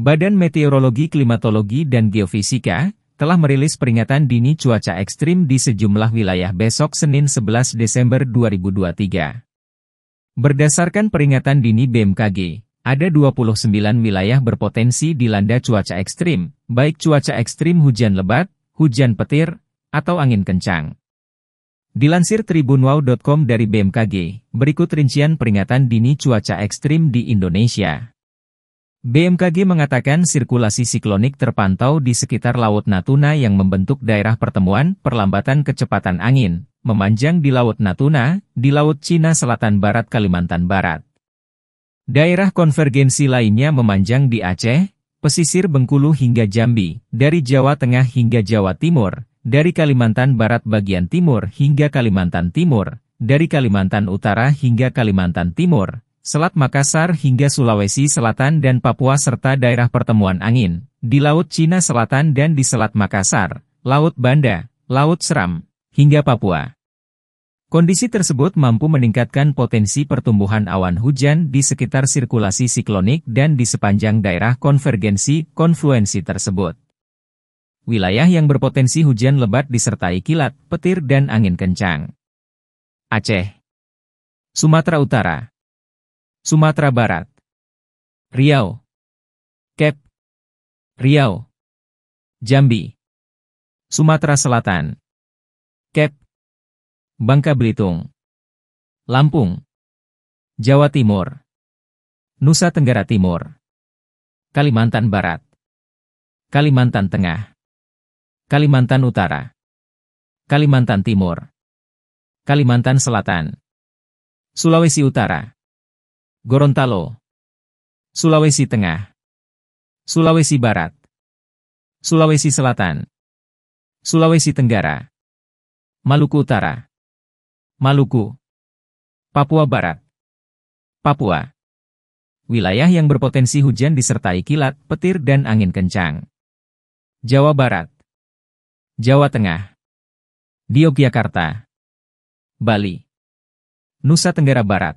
Badan Meteorologi Klimatologi dan Geofisika telah merilis peringatan dini cuaca ekstrim di sejumlah wilayah besok Senin 11 Desember 2023. Berdasarkan peringatan dini BMKG, ada 29 wilayah berpotensi dilanda cuaca ekstrim, baik cuaca ekstrim hujan lebat, hujan petir, atau angin kencang. Dilansir tribunwow.com dari BMKG, berikut rincian peringatan dini cuaca ekstrim di Indonesia. BMKG mengatakan sirkulasi siklonik terpantau di sekitar Laut Natuna yang membentuk daerah pertemuan perlambatan kecepatan angin, memanjang di Laut Natuna, di Laut Cina Selatan Barat Kalimantan Barat. Daerah konvergensi lainnya memanjang di Aceh, pesisir Bengkulu hingga Jambi, dari Jawa Tengah hingga Jawa Timur, dari Kalimantan Barat bagian timur hingga Kalimantan Timur, dari Kalimantan Utara hingga Kalimantan Timur, Selat Makassar hingga Sulawesi Selatan dan Papua serta daerah pertemuan angin, di Laut Cina Selatan dan di Selat Makassar, Laut Banda, Laut Seram, hingga Papua. Kondisi tersebut mampu meningkatkan potensi pertumbuhan awan hujan di sekitar sirkulasi siklonik dan di sepanjang daerah konvergensi konfluensi tersebut. Wilayah yang berpotensi hujan lebat disertai kilat, petir dan angin kencang. Aceh Sumatera Utara Sumatera Barat, Riau, Kep, Riau, Jambi, Sumatera Selatan, Kep, Bangka Belitung, Lampung, Jawa Timur, Nusa Tenggara Timur, Kalimantan Barat, Kalimantan Tengah, Kalimantan Utara, Kalimantan Timur, Kalimantan Selatan, Sulawesi Utara. Gorontalo, Sulawesi Tengah, Sulawesi Barat, Sulawesi Selatan, Sulawesi Tenggara, Maluku Utara, Maluku, Papua Barat, Papua. Wilayah yang berpotensi hujan disertai kilat, petir dan angin kencang. Jawa Barat, Jawa Tengah, Yogyakarta, Bali, Nusa Tenggara Barat,